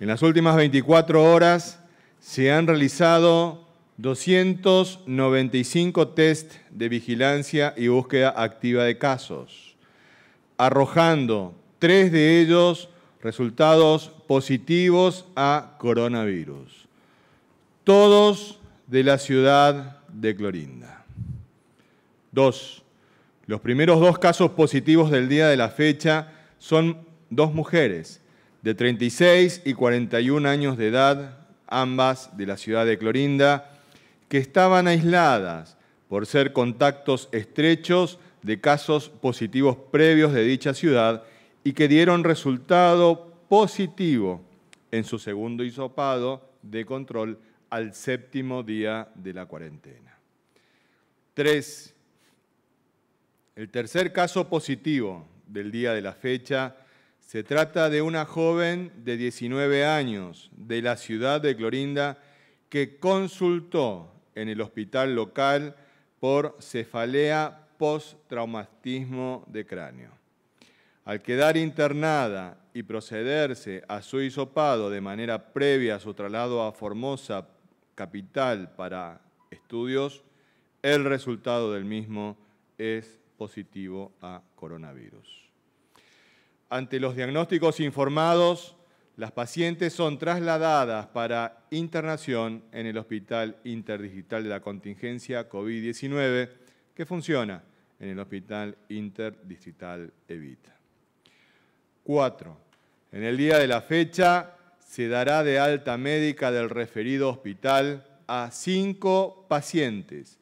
En las últimas 24 horas se han realizado 295 test de vigilancia y búsqueda activa de casos, arrojando tres de ellos resultados positivos a coronavirus, todos de la ciudad de Clorinda. Dos, los primeros dos casos positivos del día de la fecha son dos mujeres, de 36 y 41 años de edad, ambas de la ciudad de Clorinda, que estaban aisladas por ser contactos estrechos de casos positivos previos de dicha ciudad y que dieron resultado positivo en su segundo hisopado de control al séptimo día de la cuarentena. Tres, El tercer caso positivo del día de la fecha se trata de una joven de 19 años de la ciudad de Clorinda que consultó en el hospital local por cefalea post-traumatismo de cráneo. Al quedar internada y procederse a su hisopado de manera previa a su traslado a Formosa capital para estudios, el resultado del mismo es positivo a coronavirus. Ante los diagnósticos informados, las pacientes son trasladadas para internación en el Hospital Interdigital de la Contingencia COVID-19, que funciona en el Hospital Interdigital Evita. 4. En el día de la fecha se dará de alta médica del referido hospital a cinco pacientes,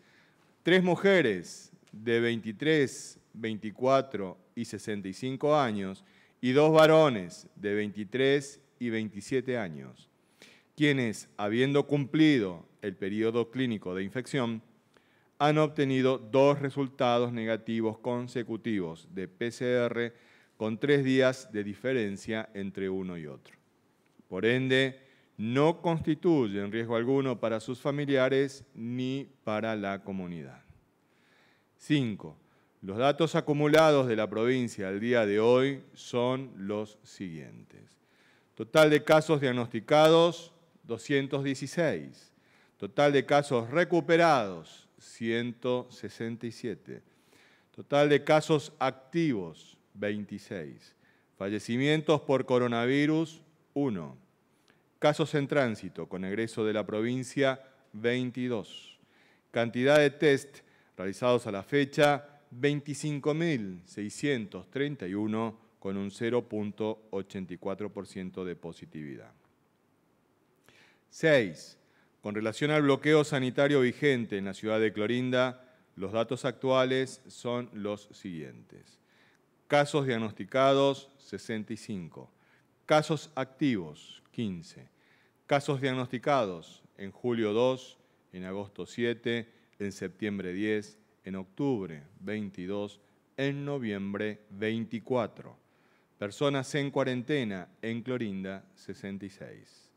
tres mujeres de 23, 24 y 65 años, y dos varones de 23 y 27 años, quienes, habiendo cumplido el periodo clínico de infección, han obtenido dos resultados negativos consecutivos de PCR con tres días de diferencia entre uno y otro. Por ende, no constituyen riesgo alguno para sus familiares ni para la comunidad. 5. Los datos acumulados de la provincia al día de hoy son los siguientes. Total de casos diagnosticados, 216. Total de casos recuperados, 167. Total de casos activos, 26. Fallecimientos por coronavirus, 1. Casos en tránsito con egreso de la provincia, 22. Cantidad de test realizados a la fecha, 25.631 con un 0.84% de positividad. 6. Con relación al bloqueo sanitario vigente en la ciudad de Clorinda, los datos actuales son los siguientes. Casos diagnosticados, 65. Casos activos, 15. Casos diagnosticados en julio 2, en agosto 7, en septiembre 10, en octubre 22, en noviembre 24. Personas en cuarentena en Clorinda 66.